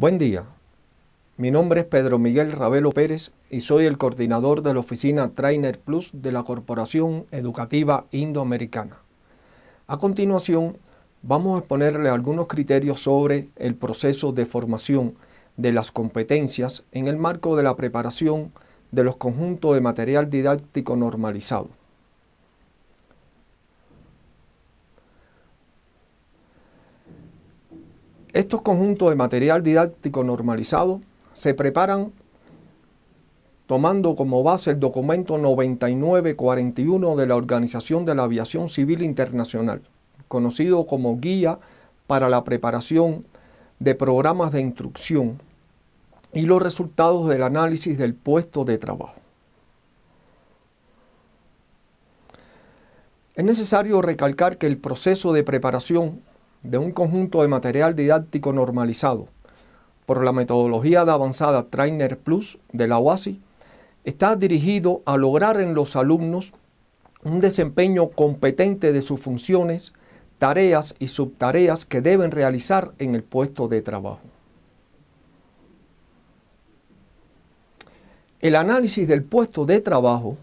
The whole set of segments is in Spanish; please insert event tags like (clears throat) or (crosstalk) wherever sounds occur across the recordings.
Buen día. Mi nombre es Pedro Miguel Ravelo Pérez y soy el coordinador de la oficina Trainer Plus de la Corporación Educativa Indoamericana. A continuación, vamos a exponerle algunos criterios sobre el proceso de formación de las competencias en el marco de la preparación de los conjuntos de material didáctico normalizado. Estos conjuntos de material didáctico normalizado se preparan tomando como base el documento 9941 de la Organización de la Aviación Civil Internacional, conocido como Guía para la Preparación de Programas de Instrucción y los resultados del análisis del puesto de trabajo. Es necesario recalcar que el proceso de preparación de un conjunto de material didáctico normalizado por la metodología de avanzada Trainer Plus de la OASI está dirigido a lograr en los alumnos un desempeño competente de sus funciones, tareas y subtareas que deben realizar en el puesto de trabajo. El análisis del puesto de trabajo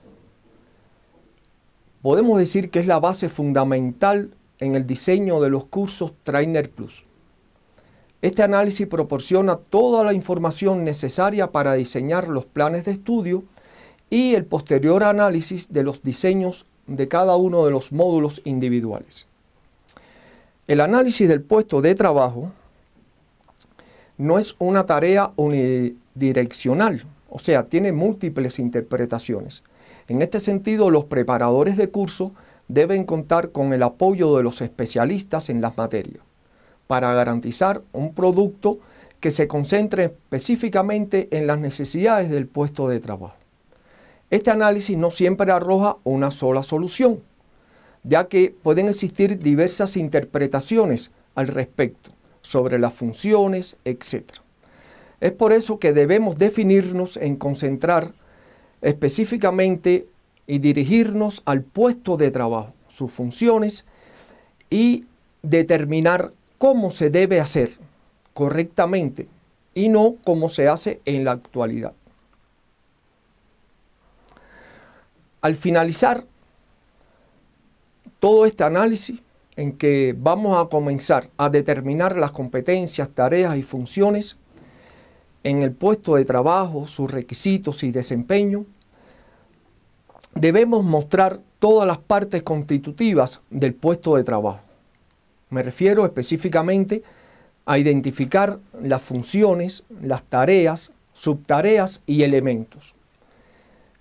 podemos decir que es la base fundamental en el diseño de los cursos Trainer Plus. Este análisis proporciona toda la información necesaria para diseñar los planes de estudio y el posterior análisis de los diseños de cada uno de los módulos individuales. El análisis del puesto de trabajo no es una tarea unidireccional, o sea, tiene múltiples interpretaciones. En este sentido, los preparadores de curso deben contar con el apoyo de los especialistas en las materias para garantizar un producto que se concentre específicamente en las necesidades del puesto de trabajo. Este análisis no siempre arroja una sola solución, ya que pueden existir diversas interpretaciones al respecto sobre las funciones, etc. Es por eso que debemos definirnos en concentrar específicamente y dirigirnos al puesto de trabajo, sus funciones y determinar cómo se debe hacer correctamente y no cómo se hace en la actualidad. Al finalizar todo este análisis en que vamos a comenzar a determinar las competencias, tareas y funciones en el puesto de trabajo, sus requisitos y desempeño, debemos mostrar todas las partes constitutivas del puesto de trabajo. Me refiero específicamente a identificar las funciones, las tareas, subtareas y elementos.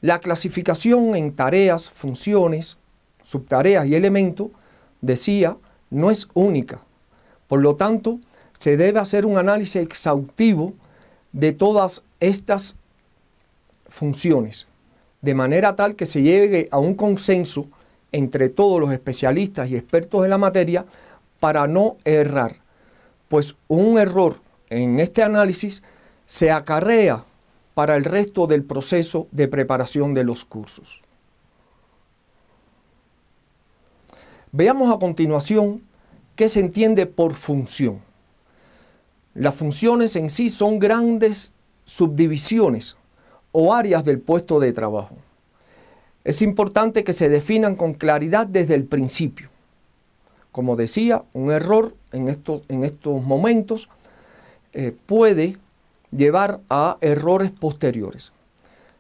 La clasificación en tareas, funciones, subtareas y elementos, decía, no es única. Por lo tanto, se debe hacer un análisis exhaustivo de todas estas funciones de manera tal que se llegue a un consenso entre todos los especialistas y expertos de la materia para no errar. Pues un error en este análisis se acarrea para el resto del proceso de preparación de los cursos. Veamos a continuación qué se entiende por función. Las funciones en sí son grandes subdivisiones o áreas del puesto de trabajo. Es importante que se definan con claridad desde el principio. Como decía, un error en estos, en estos momentos eh, puede llevar a errores posteriores.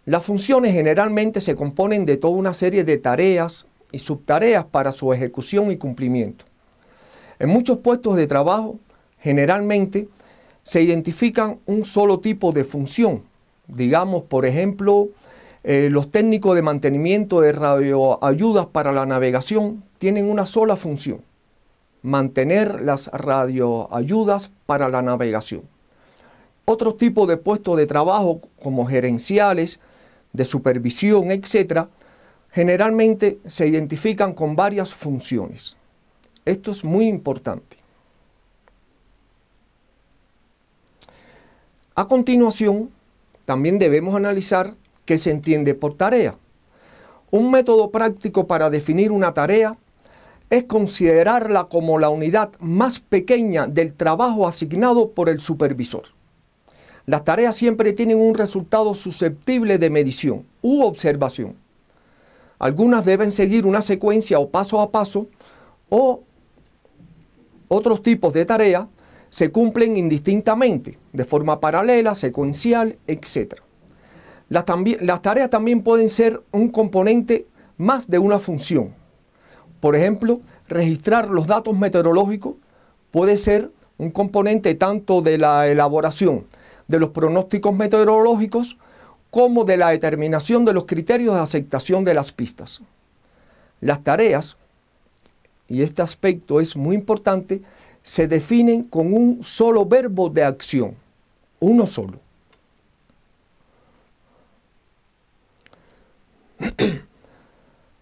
Las funciones generalmente se componen de toda una serie de tareas y subtareas para su ejecución y cumplimiento. En muchos puestos de trabajo, generalmente, se identifican un solo tipo de función digamos, por ejemplo, eh, los técnicos de mantenimiento de radioayudas para la navegación tienen una sola función, mantener las radioayudas para la navegación. Otros tipos de puestos de trabajo, como gerenciales, de supervisión, etc., generalmente se identifican con varias funciones. Esto es muy importante. A continuación, también debemos analizar qué se entiende por tarea. Un método práctico para definir una tarea es considerarla como la unidad más pequeña del trabajo asignado por el supervisor. Las tareas siempre tienen un resultado susceptible de medición u observación. Algunas deben seguir una secuencia o paso a paso o otros tipos de tareas se cumplen indistintamente, de forma paralela, secuencial, etc. Las, las tareas también pueden ser un componente más de una función. Por ejemplo, registrar los datos meteorológicos puede ser un componente tanto de la elaboración de los pronósticos meteorológicos como de la determinación de los criterios de aceptación de las pistas. Las tareas, y este aspecto es muy importante, se definen con un solo verbo de acción, uno solo. (clears throat)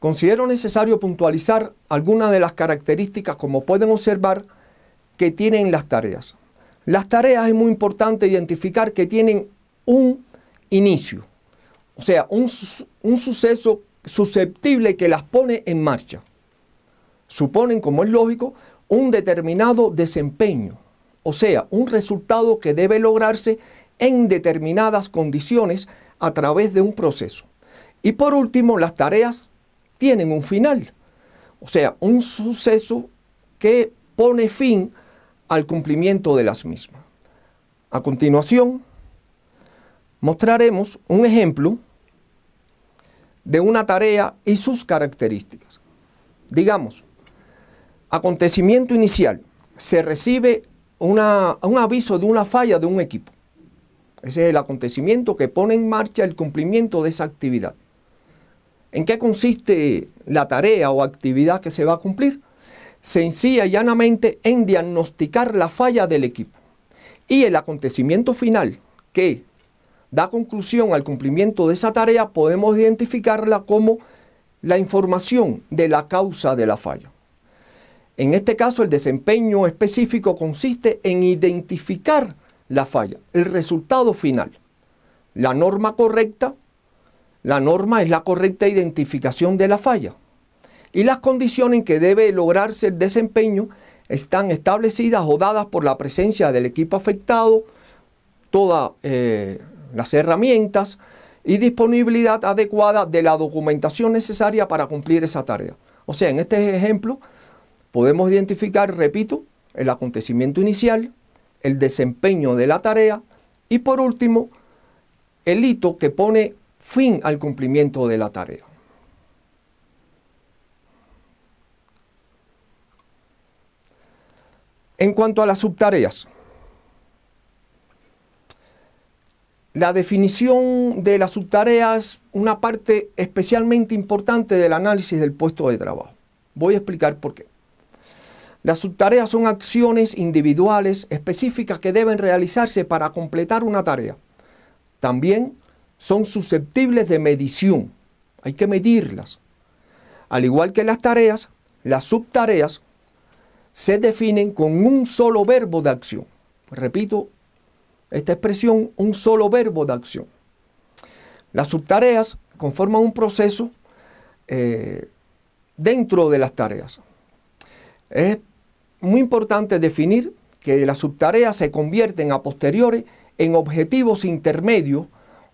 Considero necesario puntualizar algunas de las características, como pueden observar, que tienen las tareas. Las tareas es muy importante identificar que tienen un inicio, o sea, un, un suceso susceptible que las pone en marcha. Suponen, como es lógico, un determinado desempeño, o sea, un resultado que debe lograrse en determinadas condiciones a través de un proceso. Y por último, las tareas tienen un final, o sea, un suceso que pone fin al cumplimiento de las mismas. A continuación, mostraremos un ejemplo de una tarea y sus características. Digamos, acontecimiento inicial, se recibe un aviso de una falla de un equipo. Ese es el acontecimiento que pone en marcha el cumplimiento de esa actividad. ¿En qué consiste la tarea o actividad que se va a cumplir? Sencilla y llanamente en diagnosticar la falla del equipo. Y el acontecimiento final que da conclusión al cumplimiento de esa tarea podemos identificarla como la información de la causa de la falla. En este caso, el desempeño específico consiste en identificar la falla, el resultado final. La norma correcta, la norma es la correcta identificación de la falla. Y las condiciones en que debe lograrse el desempeño están establecidas o dadas por la presencia del equipo afectado, todas eh, las herramientas y disponibilidad adecuada de la documentación necesaria para cumplir esa tarea. O sea, en este ejemplo, podemos identificar, repito, el acontecimiento inicial, el desempeño de la tarea y por último, el hito que pone fin al cumplimiento de la tarea. En cuanto a las subtareas, la definición de las subtareas es una parte especialmente importante del análisis del puesto de trabajo. Voy a explicar por qué. Las subtareas son acciones individuales específicas que deben realizarse para completar una tarea. También son susceptibles de medición. Hay que medirlas. Al igual que las tareas, las subtareas se definen con un solo verbo de acción. Repito esta expresión, un solo verbo de acción. Las subtareas conforman un proceso eh, dentro de las tareas. Es muy importante definir que las subtareas se convierten a posteriores en objetivos intermedios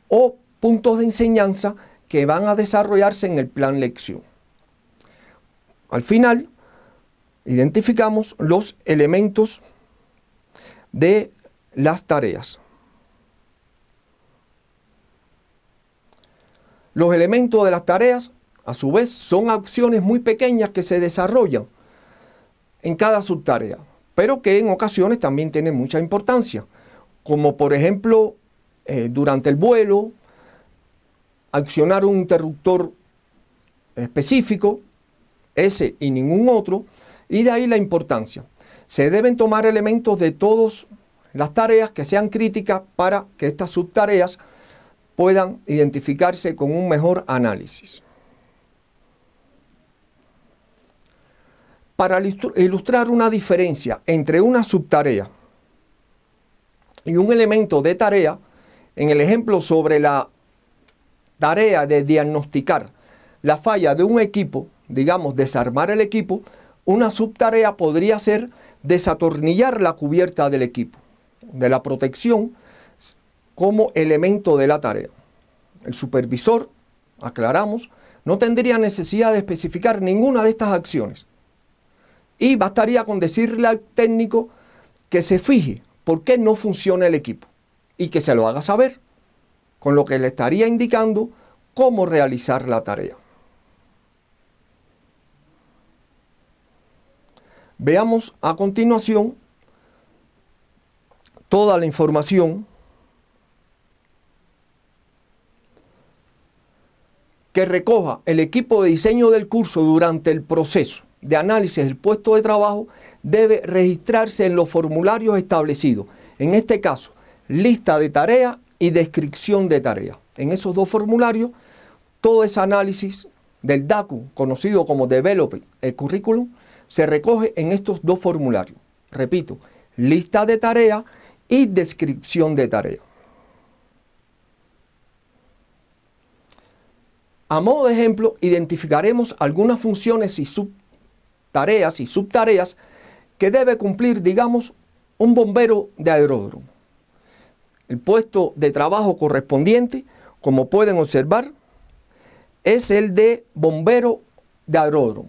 o puntos de enseñanza que van a desarrollarse en el plan lección. Al final, identificamos los elementos de las tareas. Los elementos de las tareas, a su vez, son acciones muy pequeñas que se desarrollan en cada subtarea, pero que en ocasiones también tiene mucha importancia, como por ejemplo eh, durante el vuelo, accionar un interruptor específico, ese y ningún otro, y de ahí la importancia. Se deben tomar elementos de todas las tareas que sean críticas para que estas subtareas puedan identificarse con un mejor análisis. para ilustrar una diferencia entre una subtarea y un elemento de tarea, en el ejemplo sobre la tarea de diagnosticar la falla de un equipo, digamos desarmar el equipo, una subtarea podría ser desatornillar la cubierta del equipo, de la protección como elemento de la tarea. El supervisor, aclaramos, no tendría necesidad de especificar ninguna de estas acciones, y bastaría con decirle al técnico que se fije por qué no funciona el equipo y que se lo haga saber, con lo que le estaría indicando cómo realizar la tarea. Veamos a continuación toda la información que recoja el equipo de diseño del curso durante el proceso de análisis del puesto de trabajo debe registrarse en los formularios establecidos. En este caso, lista de tarea y descripción de tarea. En esos dos formularios, todo ese análisis del DACU, conocido como Develop el Curriculum, se recoge en estos dos formularios. Repito, lista de tarea y descripción de tarea. A modo de ejemplo, identificaremos algunas funciones y sub tareas y subtareas que debe cumplir, digamos, un bombero de aeródromo. El puesto de trabajo correspondiente, como pueden observar, es el de bombero de aeródromo.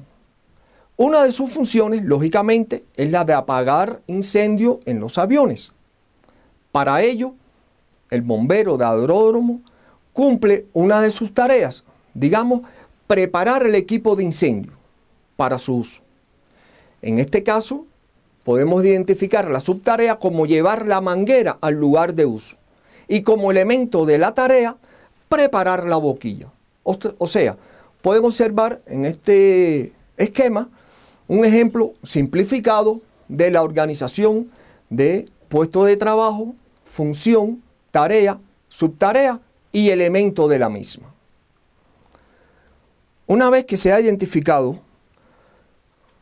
Una de sus funciones, lógicamente, es la de apagar incendio en los aviones. Para ello, el bombero de aeródromo cumple una de sus tareas, digamos, preparar el equipo de incendio para su uso. En este caso, podemos identificar la subtarea como llevar la manguera al lugar de uso y como elemento de la tarea, preparar la boquilla. O sea, pueden observar en este esquema un ejemplo simplificado de la organización de puesto de trabajo, función, tarea, subtarea y elemento de la misma. Una vez que se ha identificado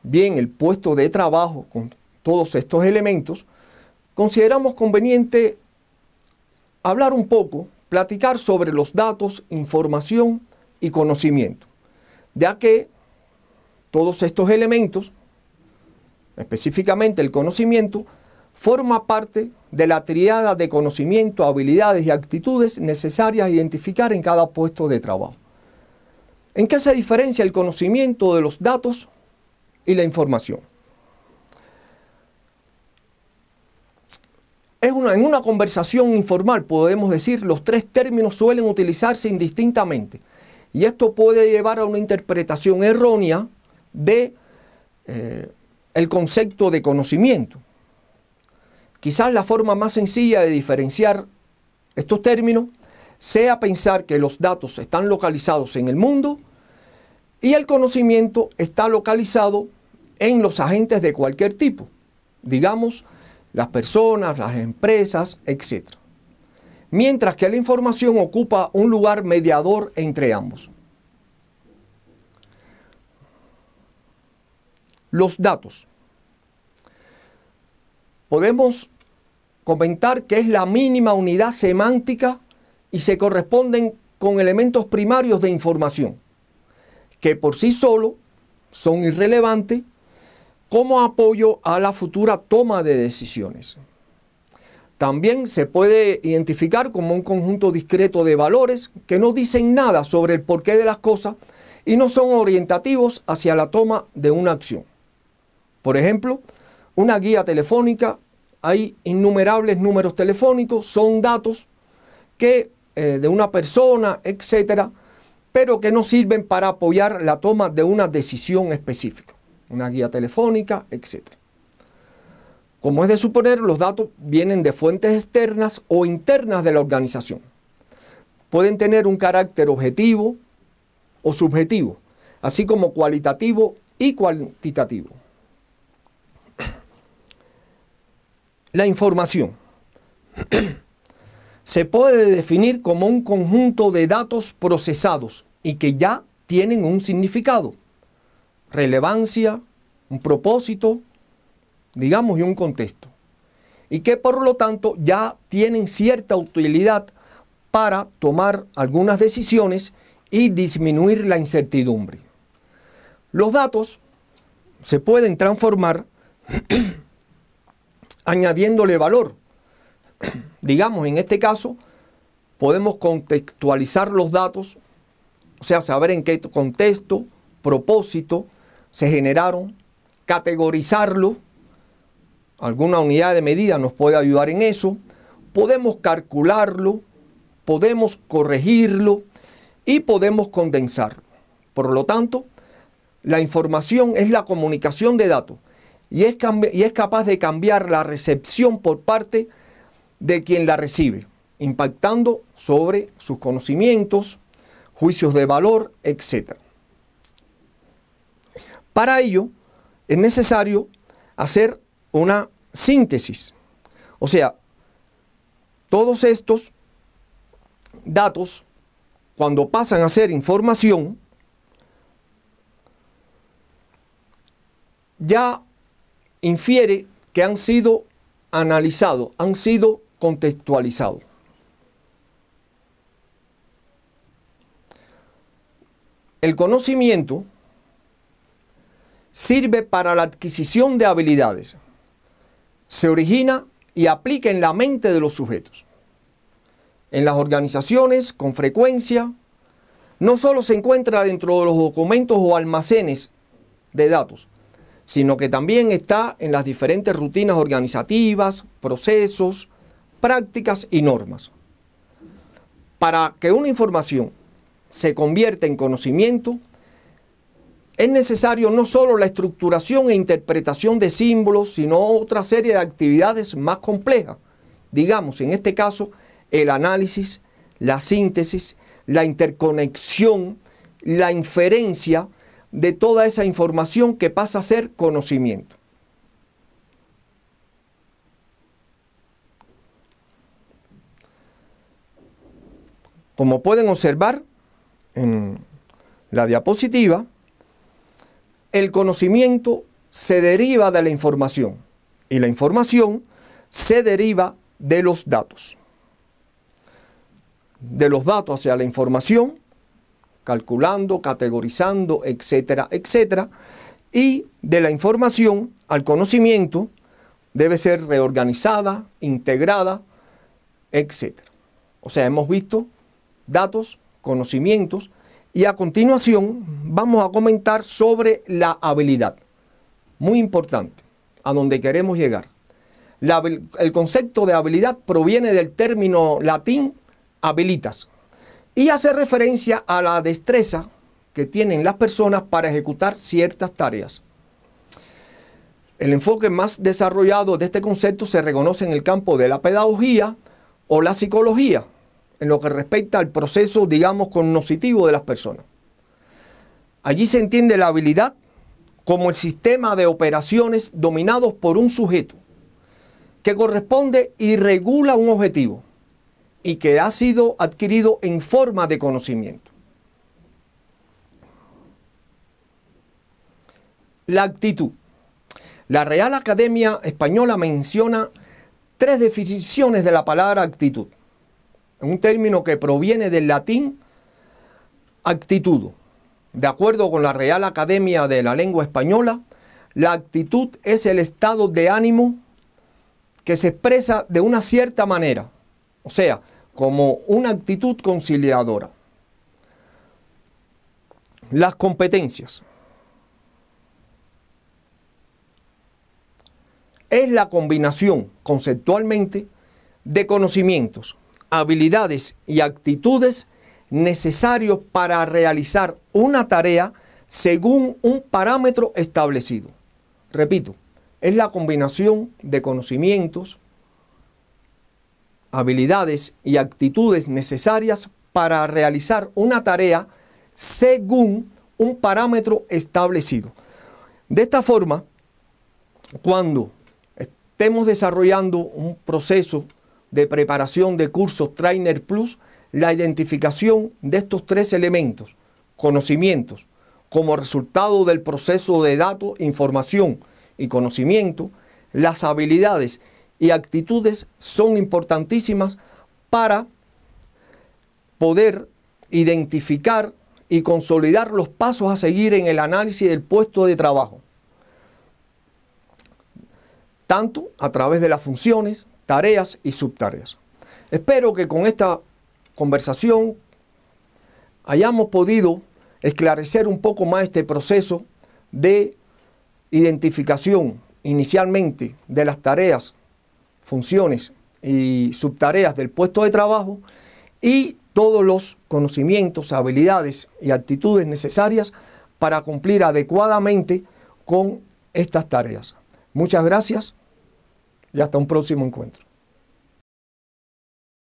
bien el puesto de trabajo con todos estos elementos, consideramos conveniente hablar un poco, platicar sobre los datos, información y conocimiento, ya que todos estos elementos, específicamente el conocimiento, forma parte de la triada de conocimiento, habilidades y actitudes necesarias identificar en cada puesto de trabajo. ¿En qué se diferencia el conocimiento de los datos y la información. una, en una conversación informal, podemos decir, los tres términos suelen utilizarse indistintamente. Y esto puede llevar a una interpretación errónea de eh, el concepto de conocimiento. Quizás la forma más sencilla de diferenciar estos términos sea pensar que los datos están localizados en el mundo y el conocimiento está localizado en los agentes de cualquier tipo, digamos las personas, las empresas, etc. Mientras que la información ocupa un lugar mediador entre ambos. Los datos. Podemos comentar que es la mínima unidad semántica y se corresponden con elementos primarios de información, que por sí solo son irrelevantes como apoyo a la futura toma de decisiones. También se puede identificar como un conjunto discreto de valores que no dicen nada sobre el porqué de las cosas y no son orientativos hacia la toma de una acción. Por ejemplo, una guía telefónica, hay innumerables números telefónicos, son datos que eh, de una persona, etcétera, pero que no sirven para apoyar la toma de una decisión específica una guía telefónica, etc. Como es de suponer, los datos vienen de fuentes externas o internas de la organización. Pueden tener un carácter objetivo o subjetivo, así como cualitativo y cuantitativo. La información (clears throat) se puede definir como un conjunto de datos procesados y que ya tienen un significado relevancia, un propósito, digamos, y un contexto. Y que por lo tanto ya tienen cierta utilidad para tomar algunas decisiones y disminuir la incertidumbre. Los datos se pueden transformar (clears throat) añadiéndole valor. (clears throat) digamos, en este caso, podemos contextualizar los datos, o sea, saber en qué contexto, propósito, se generaron, categorizarlo. Alguna unidad de medida nos puede ayudar en eso. Podemos calcularlo, podemos corregirlo y podemos condensarlo. Por lo tanto, la información es la comunicación de datos y es, y es capaz de cambiar la recepción por parte de quien la recibe, impactando sobre sus conocimientos, juicios de valor, etc. Para ello es necesario hacer una síntesis. O sea, todos estos datos, cuando pasan a ser información, ya infiere que han sido analizados, han sido contextualizados. El conocimiento sirve para la adquisición de habilidades. Se origina y aplica en la mente de los sujetos. En las organizaciones, con frecuencia, no solo se encuentra dentro de los documentos o almacenes de datos, sino que también está en las diferentes rutinas organizativas, procesos, prácticas y normas. Para que una información se convierta en conocimiento, es necesario no solo la estructuración e interpretación de símbolos, sino otra serie de actividades más complejas. Digamos, en este caso, el análisis, la síntesis, la interconexión, la inferencia de toda esa información que pasa a ser conocimiento. Como pueden observar en la diapositiva, el conocimiento se deriva de la información y la información se deriva de los datos. De los datos hacia la información, calculando, categorizando, etcétera, etcétera. Y de la información al conocimiento debe ser reorganizada, integrada, etcétera. O sea, hemos visto datos, conocimientos y a continuación vamos a comentar sobre la habilidad. Muy importante, a donde queremos llegar. el concepto de habilidad proviene del término latín habilitas y hace referencia a la destreza que tienen las personas para ejecutar ciertas tareas. El enfoque más desarrollado de este concepto se reconoce en el campo de la pedagogía o la psicología, en lo que respecta al proceso, digamos, cognoscitivo de las personas. Allí se entiende la habilidad como el sistema de operaciones dominados por un sujeto que corresponde y regula un objetivo y que ha sido adquirido en forma de conocimiento. La actitud. La Real Academia Española menciona tres definiciones de la palabra actitud un término que proviene del latín actitud. De acuerdo con la Real Academia de la Lengua Española, la actitud es el estado de ánimo que se expresa de una cierta manera, o sea, como una actitud conciliadora. Las competencias. Es la combinación, conceptualmente, de conocimientos, habilidades y actitudes necesarios para realizar una tarea según un parámetro establecido. Repito, es la combinación de conocimientos, habilidades y actitudes necesarias para realizar una tarea según un parámetro establecido. De esta forma, cuando estemos desarrollando un proceso de preparación de cursos Trainer Plus la identificación de estos tres elementos, conocimientos, como resultado del proceso de datos, información y conocimiento, las habilidades y actitudes son importantísimas para poder identificar y consolidar los pasos a seguir en el análisis del puesto de trabajo, tanto a través de las funciones tareas y subtareas. Espero que con esta conversación hayamos podido esclarecer un poco más este proceso de identificación inicialmente de las tareas, funciones y subtareas del puesto de trabajo y todos los conocimientos, habilidades y actitudes necesarias para cumplir adecuadamente con estas tareas. Muchas gracias y hasta un próximo encuentro.